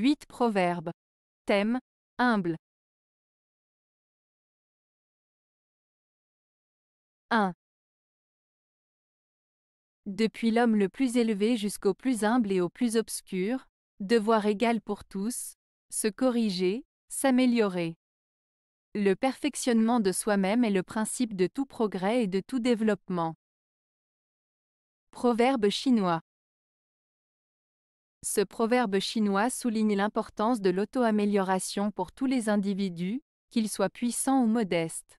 8 Proverbes. Thème Humble. 1. Depuis l'homme le plus élevé jusqu'au plus humble et au plus obscur, devoir égal pour tous, se corriger, s'améliorer. Le perfectionnement de soi-même est le principe de tout progrès et de tout développement. Proverbe chinois. Ce proverbe chinois souligne l'importance de l'auto-amélioration pour tous les individus, qu'ils soient puissants ou modestes.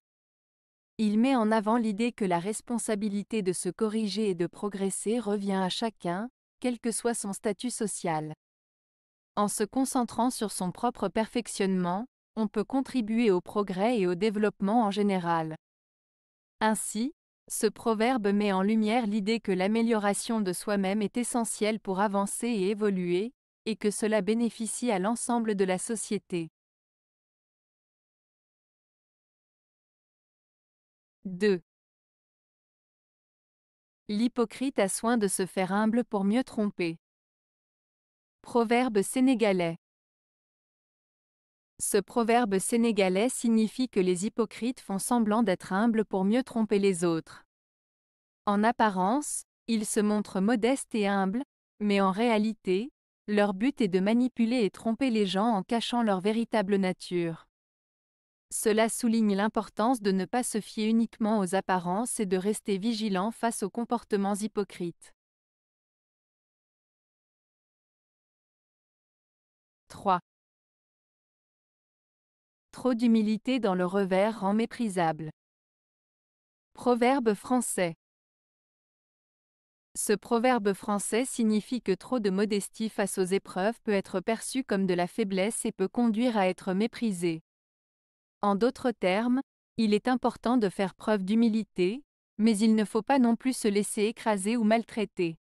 Il met en avant l'idée que la responsabilité de se corriger et de progresser revient à chacun, quel que soit son statut social. En se concentrant sur son propre perfectionnement, on peut contribuer au progrès et au développement en général. Ainsi, ce proverbe met en lumière l'idée que l'amélioration de soi-même est essentielle pour avancer et évoluer, et que cela bénéficie à l'ensemble de la société. 2. L'hypocrite a soin de se faire humble pour mieux tromper. Proverbe sénégalais. Ce proverbe sénégalais signifie que les hypocrites font semblant d'être humbles pour mieux tromper les autres. En apparence, ils se montrent modestes et humbles, mais en réalité, leur but est de manipuler et tromper les gens en cachant leur véritable nature. Cela souligne l'importance de ne pas se fier uniquement aux apparences et de rester vigilant face aux comportements hypocrites. 3. Trop d'humilité dans le revers rend méprisable. Proverbe français. Ce proverbe français signifie que trop de modestie face aux épreuves peut être perçu comme de la faiblesse et peut conduire à être méprisé. En d'autres termes, il est important de faire preuve d'humilité, mais il ne faut pas non plus se laisser écraser ou maltraiter.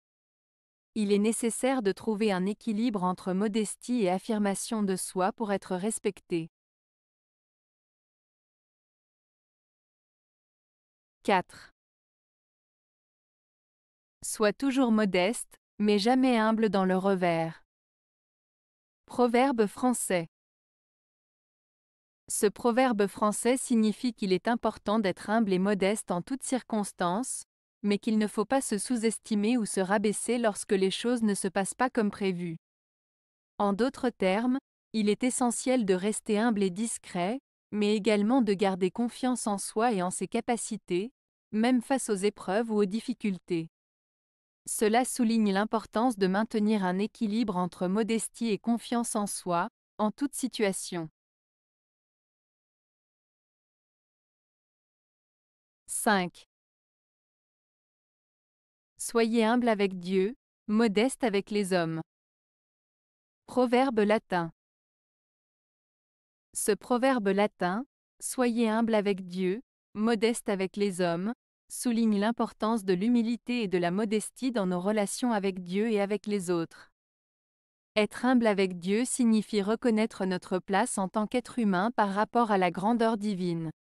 Il est nécessaire de trouver un équilibre entre modestie et affirmation de soi pour être respecté. 4. Sois toujours modeste, mais jamais humble dans le revers. Proverbe français. Ce proverbe français signifie qu'il est important d'être humble et modeste en toutes circonstances, mais qu'il ne faut pas se sous-estimer ou se rabaisser lorsque les choses ne se passent pas comme prévu. En d'autres termes, il est essentiel de rester humble et discret, mais également de garder confiance en soi et en ses capacités, même face aux épreuves ou aux difficultés. Cela souligne l'importance de maintenir un équilibre entre modestie et confiance en soi, en toute situation. 5. Soyez humble avec Dieu, modeste avec les hommes. Proverbe latin. Ce proverbe latin, Soyez humble avec Dieu, modeste avec les hommes, souligne l'importance de l'humilité et de la modestie dans nos relations avec Dieu et avec les autres. Être humble avec Dieu signifie reconnaître notre place en tant qu'être humain par rapport à la grandeur divine.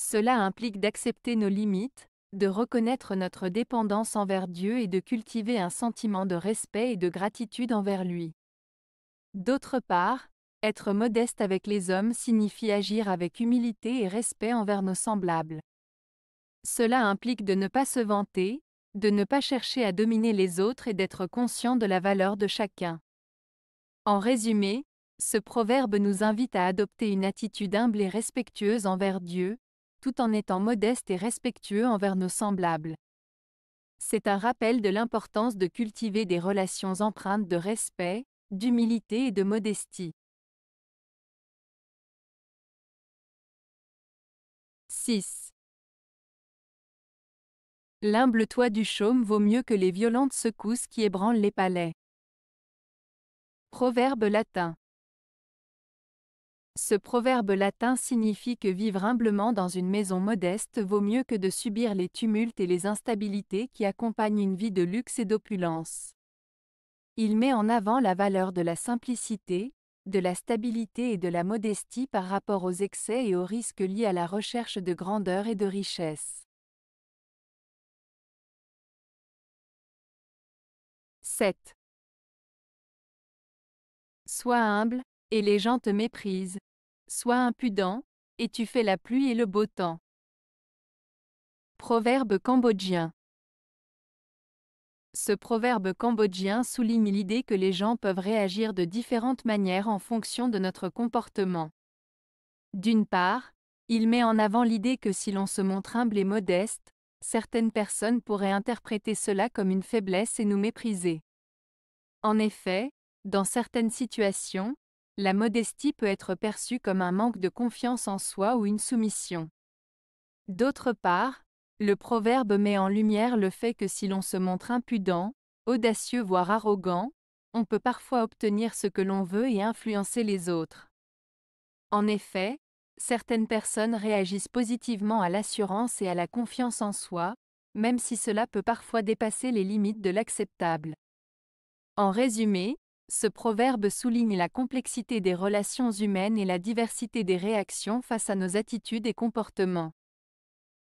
Cela implique d'accepter nos limites, de reconnaître notre dépendance envers Dieu et de cultiver un sentiment de respect et de gratitude envers lui. D'autre part, être modeste avec les hommes signifie agir avec humilité et respect envers nos semblables. Cela implique de ne pas se vanter, de ne pas chercher à dominer les autres et d'être conscient de la valeur de chacun. En résumé, ce proverbe nous invite à adopter une attitude humble et respectueuse envers Dieu, tout en étant modeste et respectueux envers nos semblables. C'est un rappel de l'importance de cultiver des relations empreintes de respect, d'humilité et de modestie. 6. L'humble toit du chaume vaut mieux que les violentes secousses qui ébranlent les palais. Proverbe latin. Ce proverbe latin signifie que vivre humblement dans une maison modeste vaut mieux que de subir les tumultes et les instabilités qui accompagnent une vie de luxe et d'opulence. Il met en avant la valeur de la simplicité, de la stabilité et de la modestie par rapport aux excès et aux risques liés à la recherche de grandeur et de richesse. 7. Sois humble, et les gens te méprisent. Sois impudent, et tu fais la pluie et le beau temps. Proverbe cambodgien. Ce proverbe cambodgien souligne l'idée que les gens peuvent réagir de différentes manières en fonction de notre comportement. D'une part, il met en avant l'idée que si l'on se montre humble et modeste, certaines personnes pourraient interpréter cela comme une faiblesse et nous mépriser. En effet, dans certaines situations, la modestie peut être perçue comme un manque de confiance en soi ou une soumission. D'autre part, le proverbe met en lumière le fait que si l'on se montre impudent, audacieux voire arrogant, on peut parfois obtenir ce que l'on veut et influencer les autres. En effet, certaines personnes réagissent positivement à l'assurance et à la confiance en soi, même si cela peut parfois dépasser les limites de l'acceptable. En résumé, ce proverbe souligne la complexité des relations humaines et la diversité des réactions face à nos attitudes et comportements.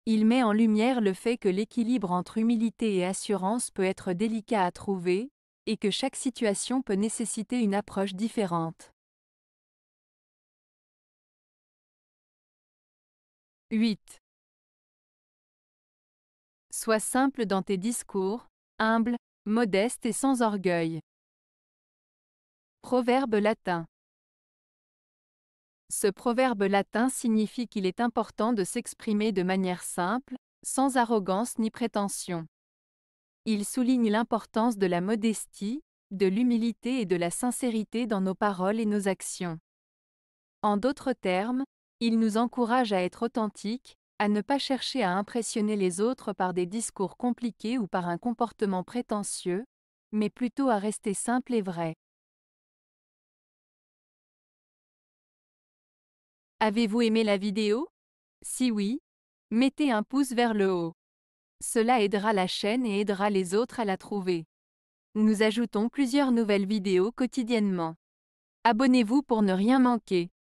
Il met en lumière le fait que l'équilibre entre humilité et assurance peut être délicat à trouver, et que chaque situation peut nécessiter une approche différente. 8. Sois simple dans tes discours, humble, modeste et sans orgueil. Proverbe latin. Ce proverbe latin signifie qu'il est important de s'exprimer de manière simple, sans arrogance ni prétention. Il souligne l'importance de la modestie, de l'humilité et de la sincérité dans nos paroles et nos actions. En d'autres termes, il nous encourage à être authentiques, à ne pas chercher à impressionner les autres par des discours compliqués ou par un comportement prétentieux, mais plutôt à rester simple et vrai. Avez-vous aimé la vidéo Si oui, mettez un pouce vers le haut. Cela aidera la chaîne et aidera les autres à la trouver. Nous ajoutons plusieurs nouvelles vidéos quotidiennement. Abonnez-vous pour ne rien manquer.